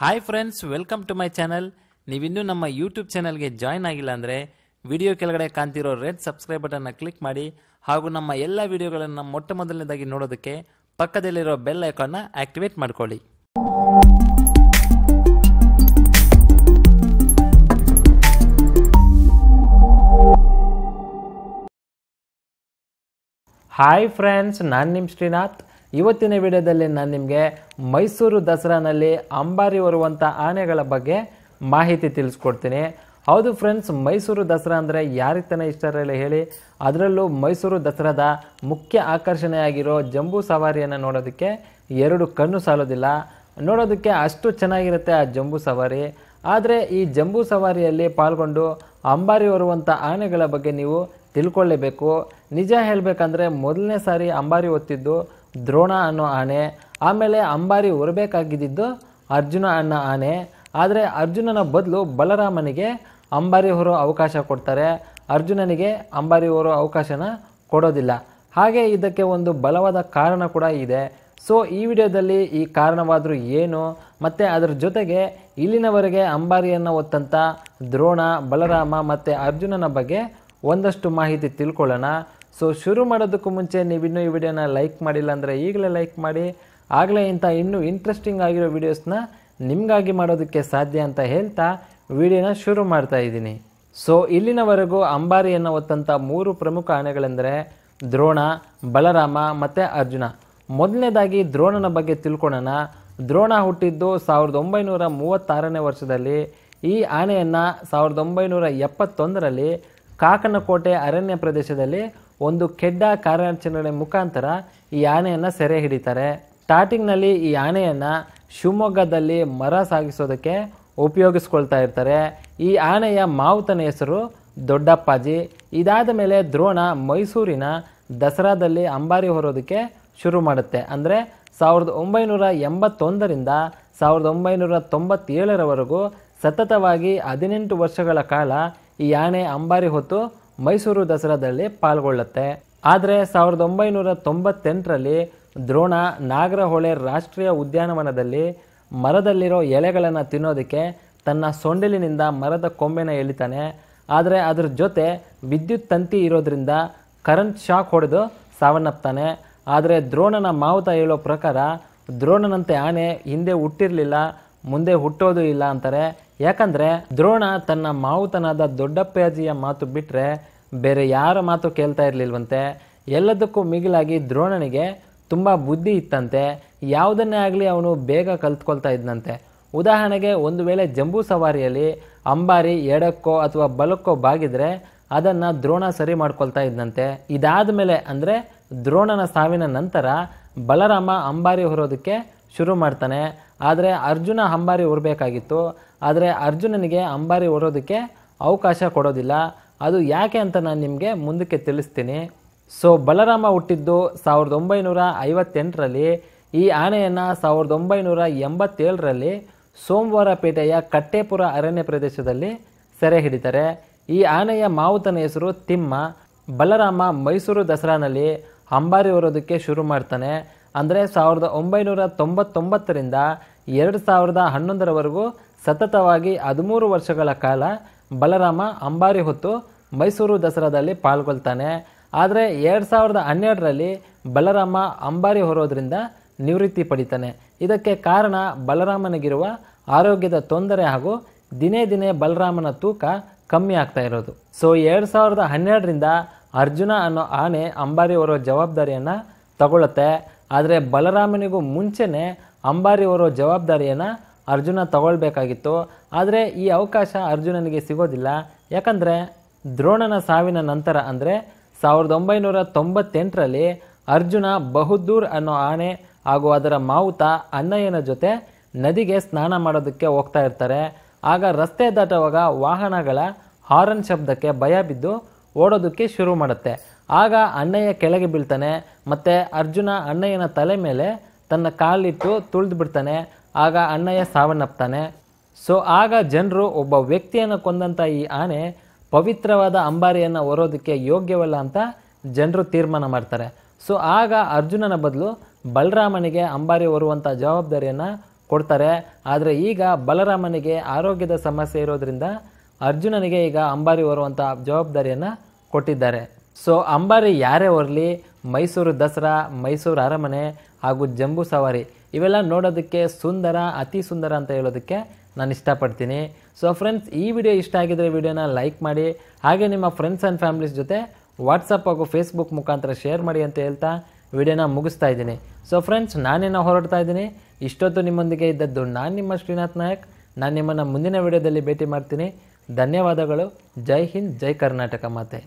hi friends welcome to my channel ನೀವಿನ್ನೂ ನಮ್ಮ YouTube ಚಾನಲ್ಗೆ ಜಾಯ್ನ್ ಆಗಿಲ್ಲ ಅಂದರೆ ವಿಡಿಯೋ ಕೆಳಗಡೆ ಕಾಣ್ತಿರೋ ರೆಡ್ ಸಬ್ಸ್ಕ್ರೈಬ್ ಬಟನ್ನ ಕ್ಲಿಕ್ ಮಾಡಿ ಹಾಗೂ ನಮ್ಮ ಎಲ್ಲ ವಿಡಿಯೋಗಳನ್ನು ಮೊಟ್ಟ ಮೊದಲನೇದಾಗಿ ನೋಡೋದಕ್ಕೆ ಪಕ್ಕದಲ್ಲಿರೋ ಬೆಲ್ ಐಕಾನ್ನ ಆಕ್ಟಿವೇಟ್ ಮಾಡ್ಕೊಳ್ಳಿ ಹಾಯ್ ಫ್ರೆಂಡ್ಸ್ ನಾನು ನಿಮ್ಮ ಶ್ರೀನಾಥ್ ಇವತ್ತಿನ ವಿಡಿಯೋದಲ್ಲಿ ನಾನು ನಿಮಗೆ ಮೈಸೂರು ದಸರಾನಲ್ಲಿ ಅಂಬಾರಿ ಬರುವಂಥ ಆನೆಗಳ ಬಗ್ಗೆ ಮಾಹಿತಿ ತಿಳಿಸ್ಕೊಡ್ತೀನಿ ಹೌದು ಫ್ರೆಂಡ್ಸ್ ಮೈಸೂರು ದಸರಾ ಅಂದರೆ ಯಾರಿತನ ಇಷ್ಟ ಇಷ್ಟರ ಹೇಳಿ ಅದರಲ್ಲೂ ಮೈಸೂರು ದಸರಾದ ಮುಖ್ಯ ಆಕರ್ಷಣೆಯಾಗಿರೋ ಜಂಬೂ ಸವಾರಿಯನ್ನು ನೋಡೋದಕ್ಕೆ ಎರಡು ಕಣ್ಣು ಸಾಲೋದಿಲ್ಲ ನೋಡೋದಕ್ಕೆ ಅಷ್ಟು ಚೆನ್ನಾಗಿರುತ್ತೆ ಆ ಜಂಬೂ ಸವಾರಿ ಆದರೆ ಈ ಜಂಬೂ ಸವಾರಿಯಲ್ಲಿ ಪಾಲ್ಗೊಂಡು ಅಂಬಾರಿ ಹೊರುವಂಥ ಆನೆಗಳ ಬಗ್ಗೆ ನೀವು ತಿಳ್ಕೊಳ್ಳೇಬೇಕು ನಿಜ ಹೇಳಬೇಕಂದ್ರೆ ಮೊದಲನೇ ಸಾರಿ ಅಂಬಾರಿ ಹೊತ್ತಿದ್ದು ದ್ರೋಣ ಅನ್ನೋ ಆನೆ ಆಮೇಲೆ ಅಂಬಾರಿ ಹೊರಬೇಕಾಗಿದ್ದು ಅರ್ಜುನ ಅನ್ನೋ ಆನೆ ಆದರೆ ಅರ್ಜುನನ ಬದಲು ಬಲರಾಮನಿಗೆ ಅಂಬಾರಿ ಹೊರೋ ಅವಕಾಶ ಕೊಡ್ತಾರೆ ಅರ್ಜುನನಿಗೆ ಅಂಬಾರಿ ಹೊರೋ ಅವಕಾಶನ ಕೊಡೋದಿಲ್ಲ ಹಾಗೆ ಇದಕ್ಕೆ ಒಂದು ಬಲವಾದ ಕಾರಣ ಕೂಡ ಇದೆ ಸೊ ಈ ವಿಡಿಯೋದಲ್ಲಿ ಈ ಕಾರಣವಾದರೂ ಏನು ಮತ್ತು ಅದರ ಜೊತೆಗೆ ಇಲ್ಲಿನವರೆಗೆ ಅಂಬಾರಿಯನ್ನು ಹೊತ್ತಂಥ ದ್ರೋಣ ಬಲರಾಮ ಮತ್ತು ಅರ್ಜುನನ ಬಗ್ಗೆ ಒಂದಷ್ಟು ಮಾಹಿತಿ ತಿಳ್ಕೊಳ್ಳೋಣ ಸೊ ಶುರು ಮಾಡೋದಕ್ಕೂ ಮುಂಚೆ ನೀವಿನ್ನೂ ಈ ವಿಡಿಯೋನ ಲೈಕ್ ಮಾಡಿಲ್ಲ ಅಂದರೆ ಈಗಲೇ ಲೈಕ್ ಮಾಡಿ ಆಗಲೇ ಇಂಥ ಇನ್ನೂ ಇಂಟ್ರೆಸ್ಟಿಂಗ್ ಆಗಿರೋ ವಿಡಿಯೋಸ್ನ ನಿಮಗಾಗಿ ಮಾಡೋದಕ್ಕೆ ಸಾಧ್ಯ ಅಂತ ಹೇಳ್ತಾ ವಿಡಿಯೋನ ಶುರು ಮಾಡ್ತಾ ಇದ್ದೀನಿ ಸೊ ಇಲ್ಲಿನವರೆಗೂ ಅಂಬಾರಿಯನ್ನು ಒತ್ತಂಥ ಮೂರು ಪ್ರಮುಖ ಆನೆಗಳೆಂದರೆ ದ್ರೋಣ ಬಲರಾಮ ಮತ್ತು ಅರ್ಜುನ ಮೊದಲನೇದಾಗಿ ದ್ರೋಣನ ಬಗ್ಗೆ ತಿಳ್ಕೊಳ್ಳೋಣ ದ್ರೋಣ ಹುಟ್ಟಿದ್ದು ಸಾವಿರದ ಒಂಬೈನೂರ ಮೂವತ್ತಾರನೇ ವರ್ಷದಲ್ಲಿ ಈ ಆನೆಯನ್ನು ಸಾವಿರದ ಒಂಬೈನೂರ ಎಪ್ಪತ್ತೊಂದರಲ್ಲಿ ಕಾಕನಕೋಟೆ ಅರಣ್ಯ ಪ್ರದೇಶದಲ್ಲಿ ಒಂದು ಕೆಡ್ಡ ಕಾರ್ಯಾಚರಣೆ ಮುಖಾಂತರ ಈ ಆನೆಯನ್ನು ಸೆರೆ ಹಿಡಿತಾರೆ ಸ್ಟಾರ್ಟಿಂಗ್ನಲ್ಲಿ ಈ ಆನೆಯನ್ನು ಶಿವಮೊಗ್ಗದಲ್ಲಿ ಮರ ಸಾಗಿಸೋದಕ್ಕೆ ಉಪಯೋಗಿಸ್ಕೊಳ್ತಾ ಇರ್ತಾರೆ ಈ ಆನೆಯ ಮಾವುತನ ಹೆಸರು ದೊಡ್ಡಪ್ಪಾಜಿ ಇದಾದ ಮೇಲೆ ದ್ರೋಣ ಮೈಸೂರಿನ ದಸರಾದಲ್ಲಿ ಅಂಬಾರಿ ಹೊರೋದಕ್ಕೆ ಶುರು ಮಾಡುತ್ತೆ ಅಂದರೆ ಸಾವಿರದ ಒಂಬೈನೂರ ಎಂಬತ್ತೊಂದರಿಂದ ಸಾವಿರದ ಒಂಬೈನೂರ ತೊಂಬತ್ತೇಳರವರೆಗೂ ಸತತವಾಗಿ ಹದಿನೆಂಟು ವರ್ಷಗಳ ಕಾಲ ಈ ಆನೆ ಅಂಬಾರಿ ಹೊತ್ತು ಮೈಸೂರು ದಸರಾದಲ್ಲಿ ಪಾಲ್ಗೊಳ್ಳುತ್ತೆ ಆದರೆ ಸಾವಿರದ ಒಂಬೈನೂರ ತೊಂಬತ್ತೆಂಟರಲ್ಲಿ ದ್ರೋಣ ನಾಗರಹೊಳೆ ರಾಷ್ಟ್ರೀಯ ಉದ್ಯಾನವನದಲ್ಲಿ ಮರದಲ್ಲಿರೋ ಎಲೆಗಳನ್ನು ತಿನ್ನೋದಕ್ಕೆ ತನ್ನ ಸೊಂಡಿಲಿನಿಂದ ಮರದ ಕೊಂಬೆನ ಎಳಿತಾನೆ ಆದರೆ ಅದರ ಜೊತೆ ವಿದ್ಯುತ್ ತಂತಿ ಇರೋದ್ರಿಂದ ಕರೆಂಟ್ ಶಾಕ್ ಹೊಡೆದು ಸಾವನ್ನಪ್ತಾನೆ ಆದರೆ ದ್ರೋಣನ ಮಾವುತ ಹೇಳೋ ಪ್ರಕಾರ ದ್ರೋಣನಂತೆ ಆನೆ ಹಿಂದೆ ಹುಟ್ಟಿರಲಿಲ್ಲ ಮುಂದೆ ಹುಟ್ಟೋದು ಇಲ್ಲ ಅಂತಾರೆ ಯಾಕಂದರೆ ದ್ರೋಣ ತನ್ನ ಮಾವುತನಾದ ದೊಡ್ಡಪ್ಪಾಜಿಯ ಮಾತು ಬಿಟ್ಟರೆ ಬೇರೆ ಯಾರ ಮಾತು ಕೇಳ್ತಾ ಇರಲಿಲ್ವಂತೆ ಎಲ್ಲದಕ್ಕೂ ಮಿಗಿಲಾಗಿ ದ್ರೋಣನಿಗೆ ತುಂಬ ಬುದ್ಧಿ ಇತ್ತಂತೆ ಯಾವುದನ್ನೇ ಆಗಲಿ ಅವನು ಬೇಗ ಕಲ್ತ್ಕೊಳ್ತಾ ಇದ್ದಂತೆ ಉದಾಹರಣೆಗೆ ಒಂದು ವೇಳೆ ಜಂಬೂ ಸವಾರಿಯಲ್ಲಿ ಅಂಬಾರಿ ಎಡಕ್ಕೋ ಅಥವಾ ಬಲಕ್ಕೋ ಬಾಗಿದ್ರೆ ಅದನ್ನು ದ್ರೋಣ ಸರಿ ಮಾಡ್ಕೊಳ್ತಾ ಇದ್ದಂತೆ ಇದಾದ ಮೇಲೆ ಅಂದರೆ ದ್ರೋಣನ ಸಾವಿನ ನಂತರ ಬಲರಾಮ ಅಂಬಾರಿ ಹೊರೋದಕ್ಕೆ ಶುರು ಮಾಡ್ತಾನೆ ಆದರೆ ಅರ್ಜುನ ಅಂಬಾರಿ ಹೊರಬೇಕಾಗಿತ್ತು ಆದರೆ ಅರ್ಜುನನಿಗೆ ಅಂಬಾರಿ ಓಡೋದಕ್ಕೆ ಅವಕಾಶ ಕೊಡೋದಿಲ್ಲ ಅದು ಯಾಕೆ ಅಂತ ನಾನು ನಿಮಗೆ ಮುಂದಕ್ಕೆ ತಿಳಿಸ್ತೀನಿ ಸೊ ಬಲರಾಮ ಹುಟ್ಟಿದ್ದು ಸಾವಿರದ ಒಂಬೈನೂರ ಐವತ್ತೆಂಟರಲ್ಲಿ ಈ ಆನೆಯನ್ನು ಸಾವಿರದ ಒಂಬೈನೂರ ಎಂಬತ್ತೇಳರಲ್ಲಿ ಸೋಮವಾರಪೇಟೆಯ ಕಟ್ಟೇಪುರ ಅರಣ್ಯ ಪ್ರದೇಶದಲ್ಲಿ ಸೆರೆ ಹಿಡಿತಾರೆ ಈ ಆನೆಯ ಮಾವುತನ ಹೆಸರು ತಿಮ್ಮ ಬಲರಾಮ ಮೈಸೂರು ದಸರಾನಲ್ಲಿ ಅಂಬಾರಿ ಹೊರೋದಕ್ಕೆ ಶುರು ಮಾಡ್ತಾನೆ ಅಂದರೆ ಸಾವಿರದ ಒಂಬೈನೂರ ತೊಂಬತ್ತೊಂಬತ್ತರಿಂದ ಎರಡು ಸಾವಿರದ ಹನ್ನೊಂದರವರೆಗೂ ಸತತವಾಗಿ ಹದಿಮೂರು ವರ್ಷಗಳ ಕಾಲ ಬಲರಾಮ ಅಂಬಾರಿ ಹೊತ್ತು ಮೈಸೂರು ದಸರಾದಲ್ಲಿ ಪಾಲ್ಗೊಳ್ತಾನೆ ಆದರೆ ಎರಡು ಸಾವಿರದ ಹನ್ನೆರಡರಲ್ಲಿ ಬಲರಾಮ ಅಂಬಾರಿ ಹೊರೋದ್ರಿಂದ ನಿವೃತ್ತಿ ಪಡಿತಾನೆ ಇದಕ್ಕೆ ಕಾರಣ ಬಲರಾಮನಿಗಿರುವ ಆರೋಗ್ಯದ ತೊಂದರೆ ಹಾಗೂ ದಿನೇ ದಿನೇ ಬಲರಾಮನ ತೂಕ ಕಮ್ಮಿ ಆಗ್ತಾ ಇರೋದು ಸೊ ಎರಡು ಸಾವಿರದ ಹನ್ನೆರಡರಿಂದ ಅರ್ಜುನ ಅನ್ನೋ ಆನೆ ಅಂಬಾರಿ ಹೊರೋ ಜವಾಬ್ದಾರಿಯನ್ನು ತಗೊಳ್ಳುತ್ತೆ ಆದರೆ ಬಲರಾಮನಿಗೂ ಮುಂಚೆನೇ ಅಂಬಾರಿ ಅವರ ಜವಾಬ್ದಾರಿಯನ್ನು ಅರ್ಜುನ ತಗೊಳ್ಬೇಕಾಗಿತ್ತು ಆದರೆ ಈ ಅವಕಾಶ ಅರ್ಜುನನಿಗೆ ಸಿಗೋದಿಲ್ಲ ಯಾಕಂದರೆ ದ್ರೋಣನ ಸಾವಿನ ನಂತರ ಅಂದರೆ ಸಾವಿರದ ಒಂಬೈನೂರ ತೊಂಬತ್ತೆಂಟರಲ್ಲಿ ಅರ್ಜುನ ಬಹುದ್ದೂರ್ ಅನ್ನೋ ಆನೆ ಹಾಗೂ ಅದರ ಮಾವುತ ಅನ್ನಯ್ಯನ ಜೊತೆ ನದಿಗೆ ಸ್ನಾನ ಮಾಡೋದಕ್ಕೆ ಹೋಗ್ತಾ ಇರ್ತಾರೆ ಆಗ ರಸ್ತೆ ದಾಟುವಾಗ ವಾಹನಗಳ ಹಾರನ್ ಶಬ್ದಕ್ಕೆ ಭಯ ಬಿದ್ದು ಓಡೋದಕ್ಕೆ ಶುರು ಮಾಡುತ್ತೆ ಆಗ ಅಣ್ಣಯ್ಯ ಕೆಳಗೆ ಬೀಳ್ತಾನೆ ಮತ್ತು ಅರ್ಜುನ ಅಣ್ಣಯ್ಯನ ತಲೆ ಮೇಲೆ ತನ್ನ ಕಾಲಿಟ್ಟು ತುಳಿದು ಬಿಡ್ತಾನೆ ಆಗ ಅಣ್ಣಯ್ಯ ಸಾವನ್ನಪ್ತಾನೆ ಸೊ ಆಗ ಜನರು ಒಬ್ಬ ವ್ಯಕ್ತಿಯನ್ನು ಕೊಂದಂಥ ಈ ಆನೆ ಪವಿತ್ರವಾದ ಅಂಬಾರಿಯನ್ನು ಹೊರೋದಕ್ಕೆ ಯೋಗ್ಯವಲ್ಲ ಅಂತ ಜನರು ತೀರ್ಮಾನ ಮಾಡ್ತಾರೆ ಸೊ ಆಗ ಅರ್ಜುನನ ಬದಲು ಬಲರಾಮನಿಗೆ ಅಂಬಾರಿ ಹೊರುವಂಥ ಜವಾಬ್ದಾರಿಯನ್ನು ಕೊಡ್ತಾರೆ ಆದರೆ ಈಗ ಬಲರಾಮನಿಗೆ ಆರೋಗ್ಯದ ಸಮಸ್ಯೆ ಇರೋದರಿಂದ ಅರ್ಜುನನಿಗೆ ಈಗ ಅಂಬಾರಿ ಹೊರುವಂಥ ಜವಾಬ್ದಾರಿಯನ್ನು ಕೊಟ್ಟಿದ್ದಾರೆ ಸೊ ಅಂಬಾರಿ ಯಾರೇ ಹೊರಲಿ ಮೈಸೂರು ದಸರಾ ಮೈಸೂರು ಅರಮನೆ ಹಾಗೂ ಜಂಬೂ ಸವಾರಿ ಇವೆಲ್ಲ ನೋಡೋದಕ್ಕೆ ಸುಂದರ ಅತಿ ಸುಂದರ ಅಂತ ಹೇಳೋದಕ್ಕೆ ನಾನು ಇಷ್ಟಪಡ್ತೀನಿ ಸೊ ಫ್ರೆಂಡ್ಸ್ ಈ ವಿಡಿಯೋ ಇಷ್ಟ ಆಗಿದ್ರೆ ವಿಡಿಯೋನ ಲೈಕ್ ಮಾಡಿ ಹಾಗೆ ನಿಮ್ಮ ಫ್ರೆಂಡ್ಸ್ ಆ್ಯಂಡ್ ಫ್ಯಾಮಿಲೀಸ್ ಜೊತೆ ವಾಟ್ಸಪ್ ಹಾಗೂ ಫೇಸ್ಬುಕ್ ಮುಖಾಂತರ ಶೇರ್ ಮಾಡಿ ಅಂತ ಹೇಳ್ತಾ ವಿಡಿಯೋನ ಮುಗಿಸ್ತಾ ಇದ್ದೀನಿ ಸೊ ಫ್ರೆಂಡ್ಸ್ ನಾನೇನೋ ಹೊರಡ್ತಾ ಇದ್ದೀನಿ ಇಷ್ಟೊತ್ತು ನಿಮ್ಮೊಂದಿಗೆ ಇದ್ದದ್ದು ನಾನು ನಿಮ್ಮ ಶ್ರೀನಾಥ್ ನಾಯಕ್ ನಾನು ನಿಮ್ಮನ್ನು ಮುಂದಿನ ವಿಡಿಯೋದಲ್ಲಿ ಭೇಟಿ ಮಾಡ್ತೀನಿ ಧನ್ಯವಾದಗಳು ಜೈ ಹಿಂದ್ ಜೈ ಕರ್ನಾಟಕ ಮಾತೆ